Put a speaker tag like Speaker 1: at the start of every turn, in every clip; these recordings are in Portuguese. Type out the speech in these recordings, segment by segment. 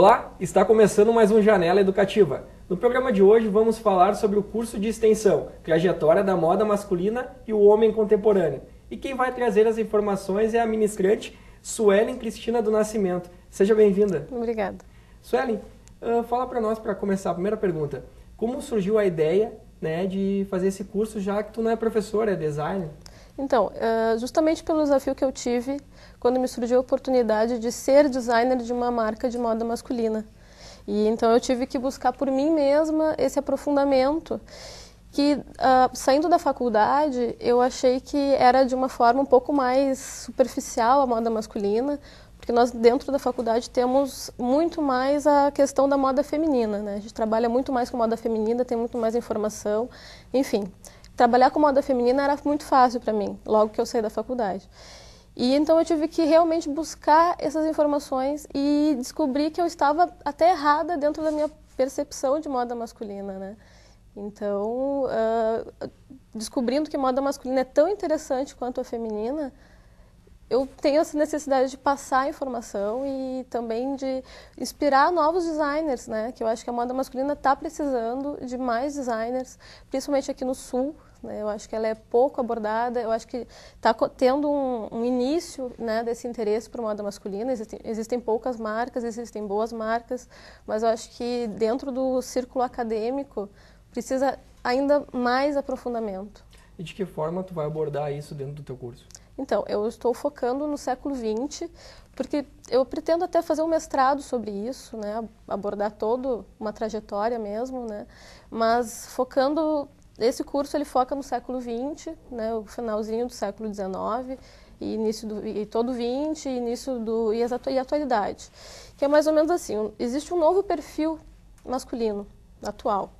Speaker 1: Olá, está começando mais um Janela Educativa. No programa de hoje vamos falar sobre o curso de extensão, trajetória da moda masculina e o homem contemporâneo. E quem vai trazer as informações é a ministrante Suelen Cristina do Nascimento. Seja bem-vinda. Obrigada. Suelen, ah, fala para nós para começar a primeira pergunta. Como surgiu a ideia né, de fazer esse curso já que tu não é professora, é designer?
Speaker 2: Então, eh, justamente pelo desafio que eu tive quando me surgiu a oportunidade de ser designer de uma marca de moda masculina. E então eu tive que buscar por mim mesma esse aprofundamento que ah, saindo da faculdade eu achei que era de uma forma um pouco mais superficial a moda masculina, porque nós dentro da faculdade temos muito mais a questão da moda feminina, né? A gente trabalha muito mais com moda feminina, tem muito mais informação, enfim trabalhar com moda feminina era muito fácil para mim, logo que eu saí da faculdade. E então eu tive que realmente buscar essas informações e descobri que eu estava até errada dentro da minha percepção de moda masculina, né? Então, uh, descobrindo que moda masculina é tão interessante quanto a feminina, eu tenho essa necessidade de passar a informação e também de inspirar novos designers, né? Que eu acho que a moda masculina está precisando de mais designers, principalmente aqui no Sul, né? Eu acho que ela é pouco abordada, eu acho que está tendo um, um, início né, desse interesse por moda masculina. Existem, existem poucas marcas, existem boas marcas, mas eu acho que dentro do círculo acadêmico precisa ainda mais aprofundamento.
Speaker 1: E de que forma tu vai abordar isso dentro do teu curso?
Speaker 2: Então, eu estou focando no século XX, porque eu pretendo até fazer um mestrado sobre isso, né, abordar toda uma trajetória mesmo, né, mas focando esse curso ele foca no século XX, né, o finalzinho do século XIX e início do e todo 20 início do e, atu, e atualidade que é mais ou menos assim existe um novo perfil masculino atual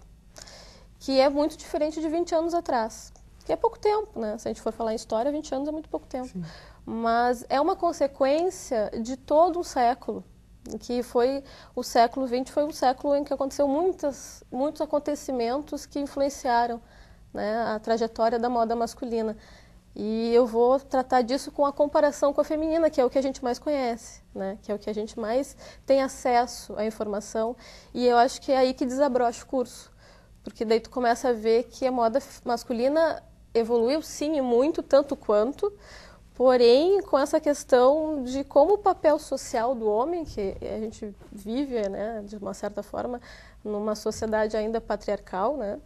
Speaker 2: que é muito diferente de 20 anos atrás que é pouco tempo né se a gente for falar em história 20 anos é muito pouco tempo Sim. mas é uma consequência de todo um século que foi o século 20 foi um século em que aconteceu muitas muitos acontecimentos que influenciaram né, a trajetória da moda masculina. E eu vou tratar disso com a comparação com a feminina, que é o que a gente mais conhece, né? que é o que a gente mais tem acesso à informação. E eu acho que é aí que desabrocha o curso, porque daí tu começa a ver que a moda masculina evoluiu sim e muito, tanto quanto, porém com essa questão de como o papel social do homem, que a gente vive né, de uma certa forma numa sociedade ainda patriarcal, né?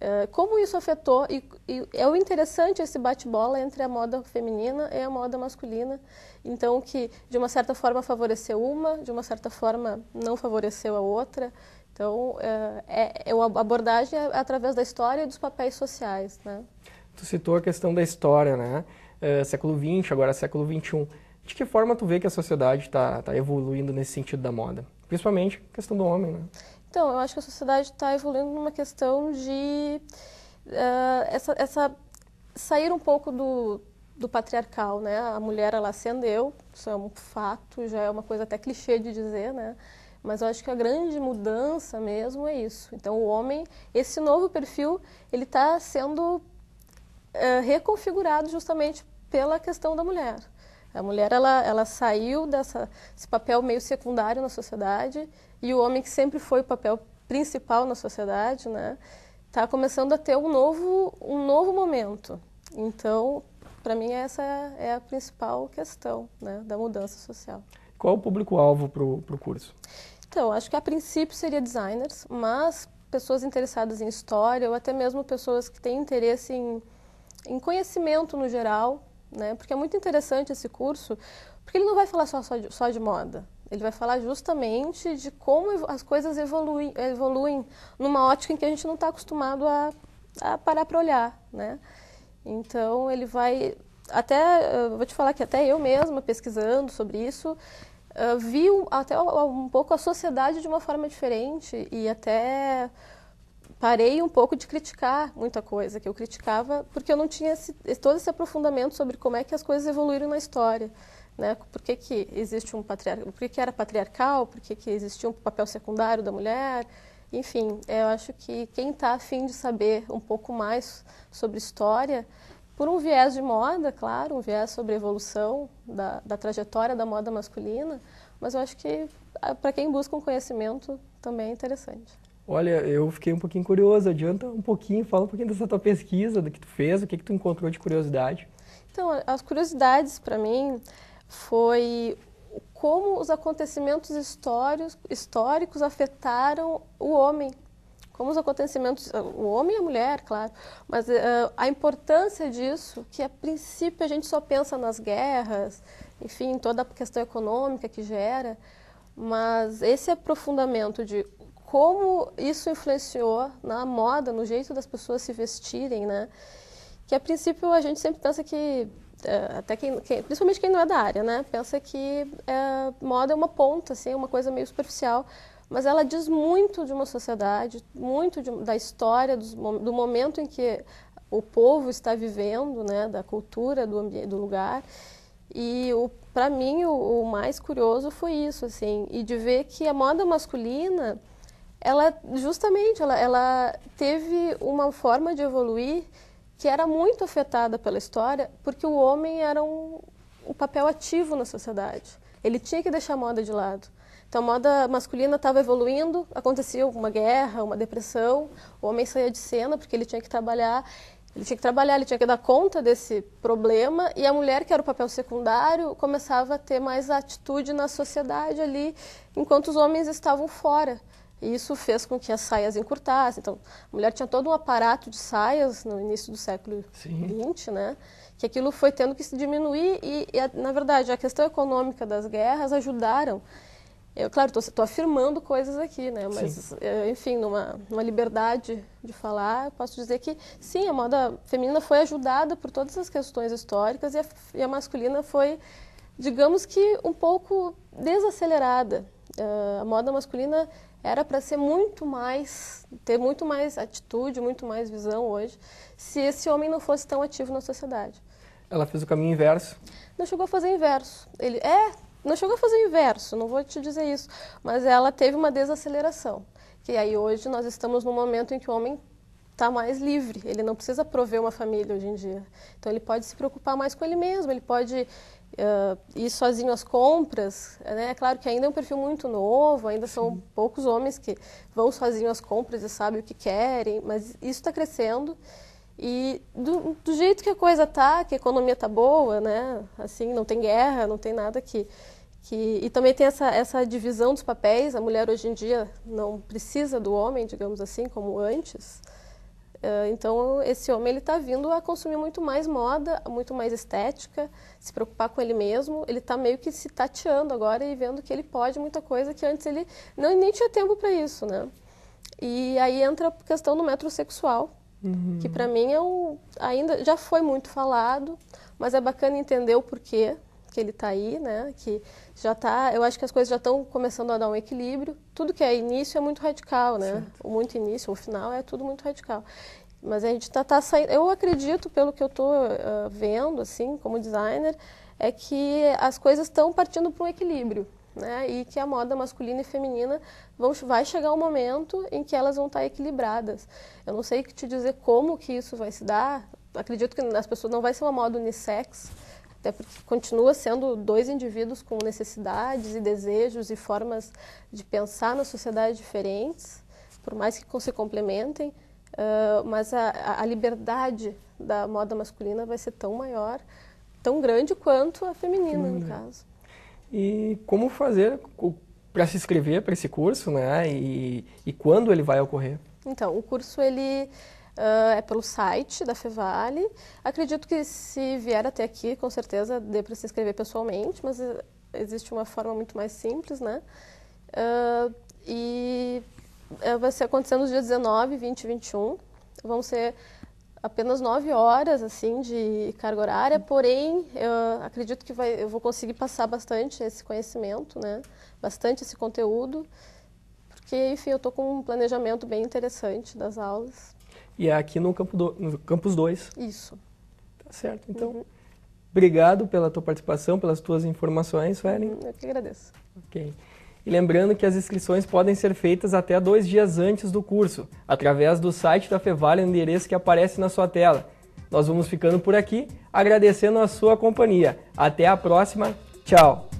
Speaker 2: Eh, como isso afetou, e, e, é o interessante esse bate-bola entre a moda feminina e a moda masculina, então que de uma certa forma favoreceu uma, de uma certa forma não favoreceu a outra. Então, eh, é, é, uma abordagem através da história e dos papéis sociais. Né?
Speaker 1: Tu citou a questão da história, né? Eh, século XX, agora século XXI. De que forma tu vê que a sociedade está tá evoluindo nesse sentido da moda? Principalmente a questão do homem, né?
Speaker 2: Então, eu acho que a sociedade está evoluindo numa questão de uh, essa, essa sair um pouco do, do patriarcal, né? A mulher ela ascendeu, isso é um fato, já é uma coisa até clichê de dizer, né? Mas eu acho que a grande mudança mesmo é isso. Então, o homem, esse novo perfil, ele está sendo uh, reconfigurado justamente pela questão da mulher. A mulher ela, ela saiu dessa esse papel meio secundário na sociedade e o homem que sempre foi o papel principal na sociedade, né, está começando a ter um novo um novo momento. Então, para mim essa é a principal questão, né, da mudança social.
Speaker 1: Qual é o público-alvo para o curso?
Speaker 2: Então, acho que a princípio seria designers, mas pessoas interessadas em história ou até mesmo pessoas que têm interesse em, em conhecimento no geral, né? Porque é muito interessante esse curso, porque ele não vai falar só, só, de, só de moda. Ele vai falar justamente de como as coisas evoluem, evoluem numa ótica em que a gente não está acostumado a, a parar para olhar, né? Então, ele vai... Até, vou te falar que até eu mesma, pesquisando sobre isso, uh, vi um, até um, um pouco a sociedade de uma forma diferente e até parei um pouco de criticar muita coisa que eu criticava porque eu não tinha esse, todo esse aprofundamento sobre como é que as coisas evoluíram na história né por que, que existe um patriarcado por que, que era patriarcal por que, que existia um papel secundário da mulher enfim eu acho que quem está afim de saber um pouco mais sobre história por um viés de moda claro um viés sobre evolução da, da trajetória da moda masculina mas eu acho que ah, para quem busca um conhecimento também é interessante
Speaker 1: Olha, eu fiquei um pouquinho curioso, adianta um pouquinho, fala um pouquinho dessa tua pesquisa, do que tu fez, o que que tu encontrou de curiosidade.
Speaker 2: Então, as curiosidades para mim foi como os acontecimentos históricos afetaram o homem como os acontecimentos, o homem e a mulher, claro, mas uh, a importância disso, que a princípio a gente só pensa nas guerras, enfim, toda a questão econômica que gera, mas esse aprofundamento de como isso influenciou na moda, no jeito das pessoas se vestirem, né? Que a princípio a gente sempre pensa que, é, até quem, quem principalmente quem não é da área, né? Pensa que é, moda é uma ponta, assim, é uma coisa meio superficial, mas ela diz muito de uma sociedade, muito de, da história, do, do momento em que o povo está vivendo, né? Da cultura, do, do lugar. E para mim o, o, mais curioso foi isso, assim, e de ver que a moda masculina ela justamente ela, ela teve uma forma de evoluir que era muito afetada pela história, porque o homem era um, um papel ativo na sociedade. Ele tinha que deixar a moda de lado. Então a moda masculina estava evoluindo, acontecia uma guerra, uma depressão, o homem saía de cena porque ele tinha que trabalhar, ele tinha que trabalhar, ele tinha que dar conta desse problema e a mulher que era o papel secundário começava a ter mais atitude na sociedade ali, enquanto os homens estavam fora. E isso fez com que as saias encurtassem. Então, a mulher tinha todo um aparato de saias no início do século XX, né? Que aquilo foi tendo que se diminuir e, e, na verdade, a questão econômica das guerras ajudaram. Eu, claro, estou afirmando coisas aqui, né? Mas, sim. Eh, enfim, numa, numa liberdade de falar, posso dizer que sim, a moda feminina foi ajudada por todas as questões históricas e a, e a masculina foi, digamos que, um pouco desacelerada. Uh, a moda masculina era para ser muito mais, ter muito mais atitude, muito mais visão hoje, se esse homem não fosse tão ativo na sociedade.
Speaker 1: Ela fez o caminho inverso?
Speaker 2: Não chegou a fazer inverso. Ele é, não chegou a fazer inverso, não vou te dizer isso, mas ela teve uma desaceleração. Que aí hoje nós estamos num momento em que o homem está mais livre, ele não precisa prover uma família hoje em dia. Então ele pode se preocupar mais com ele mesmo, ele pode uh, ir sozinho às compras, né? É claro que ainda é um perfil muito novo, ainda Sim. são poucos homens que vão sozinho às compras e sabem o que querem, mas isso está crescendo. E do, do, jeito que a coisa tá, que a economia está boa, né? Assim, não tem guerra, não tem nada que que e também tem essa essa divisão dos papéis. A mulher hoje em dia não precisa do homem, digamos assim, como antes. Ah, então esse homem ele está vindo a consumir muito mais moda, muito mais estética, se preocupar com ele mesmo. Ele está meio que se tateando agora e vendo que ele pode muita coisa que antes ele não nem tinha tempo para isso, né? E aí entra a questão do metrosexual, uhum. que para mim é um ainda já foi muito falado, mas é bacana entender o porquê, que ele está aí, né? Que já tá, eu acho que as coisas já estão começando a dar um equilíbrio. Tudo que é início é muito radical, né? Certo. O muito início, o final é tudo muito radical. Mas a gente está tá saindo. Eu acredito, pelo que eu estou uh, vendo, assim, como designer, é que as coisas estão partindo para um equilíbrio. Né? E que a moda masculina e feminina vão, vai chegar um momento em que elas vão estar tá equilibradas. Eu não sei te dizer como que isso vai se dar. Acredito que as pessoas não vai ser uma moda unissex, até porque continua sendo dois indivíduos com necessidades e desejos e formas de pensar na sociedade diferentes, por mais que se complementem, uh, mas a, a liberdade da moda masculina vai ser tão maior, tão grande quanto a feminina, no caso.
Speaker 1: E como fazer para se inscrever para esse curso, né? E, e quando ele vai ocorrer?
Speaker 2: Então, o curso ele Uh, é pelo site da Fevale. Acredito que se vier até aqui, com certeza dê para se inscrever pessoalmente, mas eh, existe uma forma muito mais simples, né? Uh, e eh, vai ser acontecendo nos dias 19, 20 e 21. Vão ser apenas nove horas assim de carga horária, porém eu acredito que vai, eu vou conseguir passar bastante esse conhecimento, né? Bastante esse conteúdo, porque enfim eu estou com um planejamento bem interessante das aulas.
Speaker 1: E é aqui no, Campus 2.
Speaker 2: Isso. Tá certo. Então, uhum.
Speaker 1: obrigado pela tua participação, pelas tuas informações, Feren. Uhum, eu que agradeço. Ok. E lembrando que as inscrições podem ser feitas até dois dias antes do curso, através do site da Fevale, no endereço que aparece na sua tela. Nós vamos ficando por aqui, agradecendo a sua companhia. Até a próxima. Tchau!